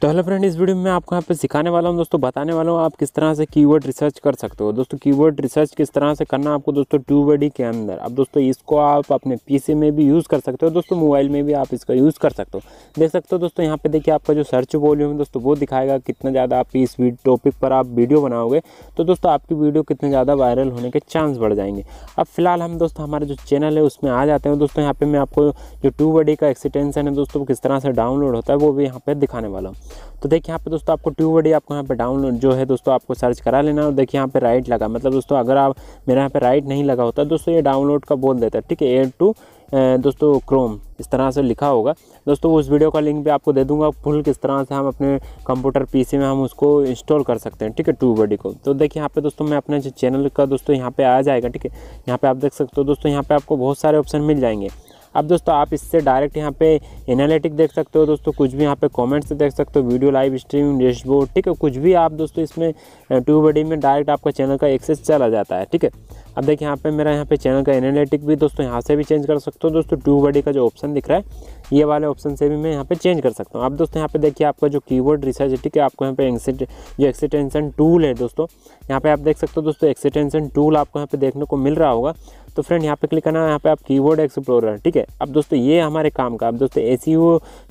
तो hello friend इस video में आपको यहाँ पे सिखाने वाला हूँ दोस्तों बताने वाला हूँ आप किस तरह से कीवर्ड रिसर्च कर सकते हो दोस्तों कीवर्ड रिसर्च किस तरह से करना आपको दोस्तों ट्यूबडी के अंदर अब दोस्तों इसको आप अपने पीसी में भी यूज़ कर सकते हो दोस्तों मोबाइल में भी आप इसका यूज़ कर सकते हो देख सकते हो दोस्तों यहाँ पे देखिए आपका जो सर्च वॉल्यूम है दोस्तों वो दिखाएगा कितना ज़्यादा आप इस टॉपिक पर आप वीडियो बनाओगे तो दोस्तों आपकी वीडियो कितने ज़्यादा वायरल होने के चांस बढ़ जाएंगे अब फिलहाल हम दोस्तों हमारे जो चैनल है उसमें आ जाते हैं दोस्तों यहाँ पर मैं आपको जो ट्यूबडी का एक्सीटेंसन है दोस्तों किस तरह से डाउनलोड होता है वो भी यहाँ पर दिखाने वाला हूँ तो देखिए यहाँ पे दोस्तों आपको ट्यूबडी आपको यहाँ पे डाउनलोड जो है दोस्तों आपको सर्च करा लेना और देखिए यहाँ पे राइट लगा मतलब दोस्तों अगर आप मेरे यहाँ पे राइट नहीं लगा होता दोस्तों ये डाउनलोड का बोल देता है ठीक है एड टू दोस्तों क्रोम इस तरह से लिखा होगा दोस्तों उस वीडियो का लिंक भी आपको दे दूंगा फुल किस तरह से हम अपने कंप्यूटर पी में हम उसको इंस्टॉल कर सकते हैं ठीक है ट्यूब को तो देखिए यहाँ पे दोस्तों मैं अपने चैनल का दोस्तों यहाँ पे आ जाएगा ठीक है यहाँ पे आप देख सकते हो दोस्तों यहाँ पे आपको बहुत सारे ऑप्शन मिल जाएंगे अब दोस्तों आप इससे डायरेक्ट यहाँ पे एनालिटिक देख सकते हो दोस्तों कुछ भी यहाँ पे कमेंट्स देख सकते हो वीडियो लाइव स्ट्रीम डैशबोर्ड ठीक है कुछ भी आप दोस्तों इसमें ट्यूब बडी में डायरेक्ट आपका चैनल का एक्सेस चला जाता है ठीक है अब देखिए यहाँ पे मेरा यहाँ पे चैनल का एनालिटिक भी दोस्तों यहाँ से भी चेंज कर सकते हो दोस्तों ट्यूब बडी का जो ऑप्शन दिख रहा है ये वाले ऑप्शन से भी मैं यहाँ पे चेंज कर सकता हूँ आप दोस्तों यहाँ पे देखिए आपका जो कीवर्ड रिसर्च है ठीक है आपको यहाँ पे एक्सिट जो एक्सीटेंशन टूल है दोस्तों यहाँ पे आप देख सकते हो दोस्तों एक्सीटेंशन टूल आपको यहाँ पे देखने को मिल रहा होगा तो फ्रेंड यहाँ पे क्लिक करना है यहाँ पे आप कीवर्ड एक्सप्लोरर ठीक है अब दोस्तों ये हमारे काम का अब दोस्तों ए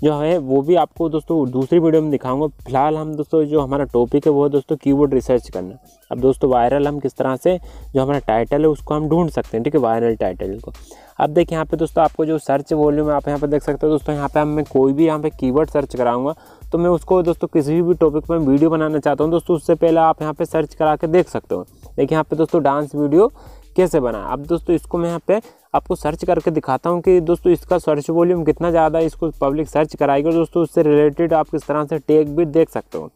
जो है वो भी आपको दोस्तों दूसरी वीडियो में दिखाऊंगा फिलहाल हम दोस्तों जो हमारा टॉपिक है वो है दोस्तों कीवर्ड रिसर्च करना अब दोस्तों वायरल हम किस तरह से जो हमारा टाइटल है उसको हम ढूंढ सकते हैं ठीक है वायरल टाइटल को अब देखिए यहाँ पे दोस्तों आपको जो सर्च वॉल्यूम है आप यहाँ पे देख सकते हो दोस्तों यहाँ पे हम मैं कोई भी यहाँ पे कीवर्ड सर्च कराऊंगा तो मैं उसको दोस्तों किसी भी टॉपिक पर वीडियो बनाना चाहता हूँ दोस्तों उससे पहले आप यहाँ पे सर्च करा के देख सकते हो देखिए यहाँ पे दोस्तों डांस वीडियो कैसे बनाए अब दोस्तों इसको मैं यहाँ पे आपको सर्च करके दिखाता हूँ कि दोस्तों इसका सर्च वॉल्यूम कितना ज़्यादा है इसको पब्लिक सर्च कराएगी और दोस्तों उससे रिलेटेड आप किस तरह से टेक भी देख सकते हो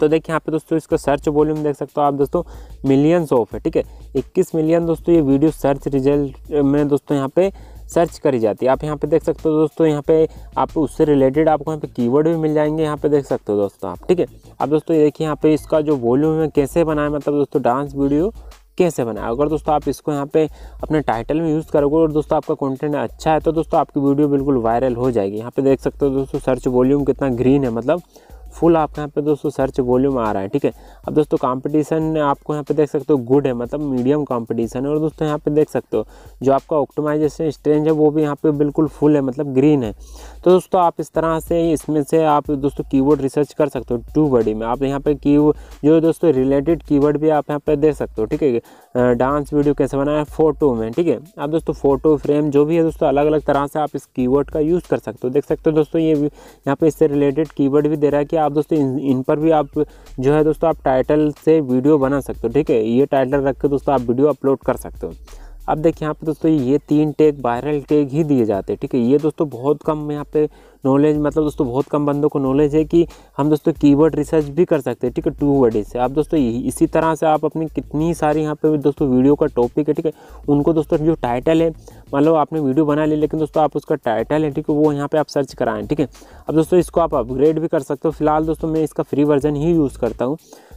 तो देखिए यहाँ पे दोस्तों इसका सर्च वॉल्यूम देख सकते हो आप दोस्तों मिलियंस ऑफ है ठीक है इक्कीस मिलियन दोस्तों ये वीडियो सर्च रिजल्ट में दोस्तों यहाँ पे सर्च करी जाती है आप यहाँ पे देख सकते हो दोस्तों यहाँ पे आप उससे रिलेटेड आपको यहाँ पे कीवर्ड भी मिल जाएंगे यहाँ पे देख सकते हो दोस्तों आप ठीक है अब दोस्तों ये देखिए यहाँ पे इसका जो वॉल्यूम है कैसे बनाए मतलब दोस्तों डांस वीडियो कैसे बनाए अगर दोस्तों आप इसको यहाँ पे अपने टाइटल में यूज़ करोगे और दोस्तों आपका कंटेंट अच्छा है तो दोस्तों आपकी वीडियो बिल्कुल वायरल हो जाएगी यहाँ पे देख सकते हो दोस्तों सर्च वॉल्यूम कितना ग्रीन है मतलब फुल आप यहाँ पे दोस्तों सर्च वॉल्यूम आ रहा है ठीक है अब दोस्तों कंपटीशन आपको यहाँ पे देख सकते हो गुड है मतलब मीडियम कंपटीशन है और दोस्तों यहाँ पे देख सकते हो जो आपका ऑप्टोमाइजेशन स्ट्रेंज है वो भी यहाँ पे बिल्कुल फुल है मतलब ग्रीन है तो दोस्तों आप इस तरह से इसमें से आप दोस्तों की रिसर्च कर सकते हो टू बडी में आप यहाँ पे की जो दोस्तों रिलेटेड की भी आप यहाँ पे देख सकते हो ठीक है डांस वीडियो कैसे बनाया फोटो में ठीक है आप दोस्तों फोटो फ्रेम जो भी है दोस्तों अलग अलग तरह से आप इस की का यूज़ कर सकते हो देख सकते हो दोस्तों ये यहाँ पे इससे रिलेटेड की भी दे रहा है कि आप दोस्तों इन, इन पर भी आप जो है दोस्तों आप टाइटल से वीडियो बना सकते हो ठीक है ये टाइटल रख के दोस्तों आप वीडियो अपलोड कर सकते हो अब देखिए यहाँ पे दोस्तों ये तीन टैग वायरल टैग ही दिए जाते हैं ठीक है ये दोस्तों बहुत कम यहाँ पे नॉलेज मतलब दोस्तों बहुत कम बंदों को नॉलेज है कि हम दोस्तों कीवर्ड रिसर्च भी कर सकते हैं ठीक है टू वर्ड से आप दोस्तों इसी तरह से आप अपनी कितनी सारी यहाँ पे दोस्तों वीडियो का टॉपिक है ठीक है उनको दोस्तों जो टाइटल है मान लो आपने वीडियो बना ली लेकिन दोस्तों आप उसका टाइटल है ठीक है वो यहाँ पर आप सर्च कराएं ठीक है अब दोस्तों इसको आप अपग्रेड भी कर सकते हो फिलहाल दोस्तों मैं इसका फ्री वर्जन ही यूज़ करता हूँ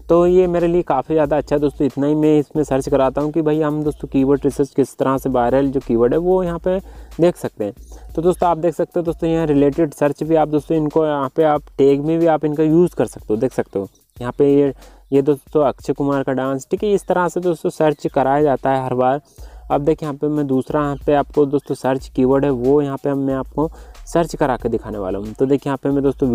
तो ये मेरे लिए काफ़ी ज़्यादा अच्छा है दोस्तों इतना ही मैं इसमें सर्च कराता हूँ कि भाई हम दोस्तों कीवर्ड रिसर्च किस तरह से वायरल जो कीवर्ड है वो यहाँ पे देख सकते हैं तो दोस्तों आप देख सकते हो दोस्तों यहाँ रिलेटेड सर्च भी आप दोस्तों इनको यहाँ पे आप टैग में भी आप इनका यूज़ कर सकते हो देख सकते हो यहाँ पे ये ये दोस्तों अक्षय कुमार का डांस ठीक है इस तरह से दोस्तों सर्च कराया जाता है हर बार अब देखिए यहाँ पे मैं दूसरा यहाँ पे आपको दोस्तों सर्च कीवर्ड है वो यहाँ पे हम मैं आपको सर्च करा के दिखाने वाला हूँ तो देखिए यहाँ पे मैं दोस्तों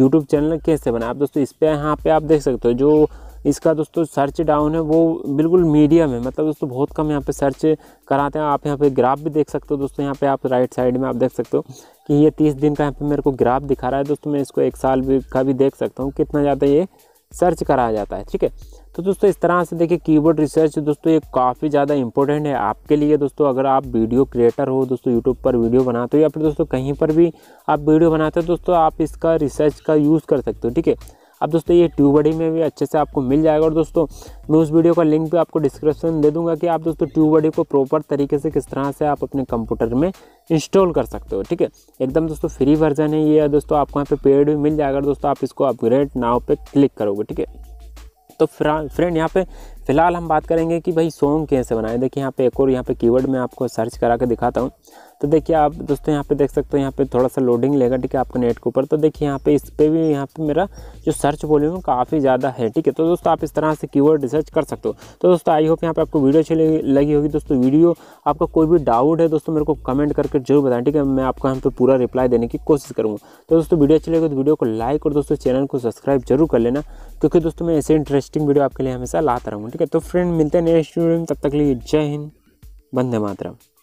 यूट्यूब चैनल कैसे बना आप दोस्तों इस पर यहाँ पे आप देख सकते हो जो इसका दोस्तों सर्च डाउन है वो बिल्कुल मीडियम है मतलब दोस्तों बहुत कम यहाँ पे सर्च कराते हैं आप यहाँ पे ग्राफ भी देख सकते हो दोस्तों यहाँ पे आप राइट साइड में आप देख सकते हो कि ये तीस दिन का यहाँ पे मेरे को ग्राफ दिखा रहा है दोस्तों मैं इसको एक साल भी का भी देख सकता हूँ कितना ज़्यादा ये सर्च कराया जाता है ठीक है तो दोस्तों इस तरह से देखिए कीबोर्ड रिसर्च दोस्तों ये काफ़ी ज़्यादा इंपॉर्टेंट है आपके लिए दोस्तों अगर आप वीडियो क्रिएटर हो दोस्तों यूट्यूब पर वीडियो बनाते हो या फिर दोस्तों कहीं पर भी आप वीडियो बनाते हो दोस्तों आप इसका रिसर्च का यूज़ कर सकते हो ठीक है अब दोस्तों ये ट्यूबडी में भी अच्छे से आपको मिल जाएगा और दोस्तों मैं उस वीडियो का लिंक भी आपको डिस्क्रिप्शन दे दूंगा कि आप दोस्तों ट्यूबडी को प्रॉपर तरीके से किस तरह से आप अपने कंप्यूटर में इंस्टॉल कर सकते हो ठीक है एकदम दोस्तों फ्री वर्जन है ये दोस्तों आपको यहाँ पे पेड भी मिल जाएगा दोस्तों आप इसको अपग्रेड नाव पर क्लिक करोगे ठीक है तो फ्रेंड यहाँ पे फिलहाल हम बात करेंगे कि भाई सॉन्ग कैसे बनाएं देखिए यहाँ पे एक और यहाँ पे कीवर्ड में आपको सर्च करा के दिखाता हूँ तो देखिए आप दोस्तों यहाँ पे देख सकते हो यहाँ पे थोड़ा सा लोडिंग लेगा ठीक है आपके नेट के ऊपर तो देखिए यहाँ पे इस पर भी यहाँ पे मेरा जो सर्च वॉल्यूम काफ़ी ज़्यादा है ठीक है तो दोस्तों आप इस तरह से कीवर्ड रिसर्च कर सकते हो तो दोस्तों आई होप यहाँ पे आपको वीडियो अच्छी लगी होगी दोस्तों वीडियो आपका कोई भी डाउट है दोस्तों मेरे को कमेंट करके जरूर बताएं ठीक है मैं आपको यहाँ पर पूरा रिप्लाई देने की कोशिश करूँगा तो दोस्तों वीडियो अच्छी लगी तो वीडियो को लाइक और दोस्तों चैनल को सब्सक्राइब जरूर कर लेना क्योंकि दोस्तों मैं ऐसे इंटरेस्टिंग वीडियो आपके लिए हमेशा लाता रहूँगा ठीक है तो फ्रेंड मिलते हैं नेक्स्ट वीडियो में तब तक लिए जय हिंद बंदे मातरम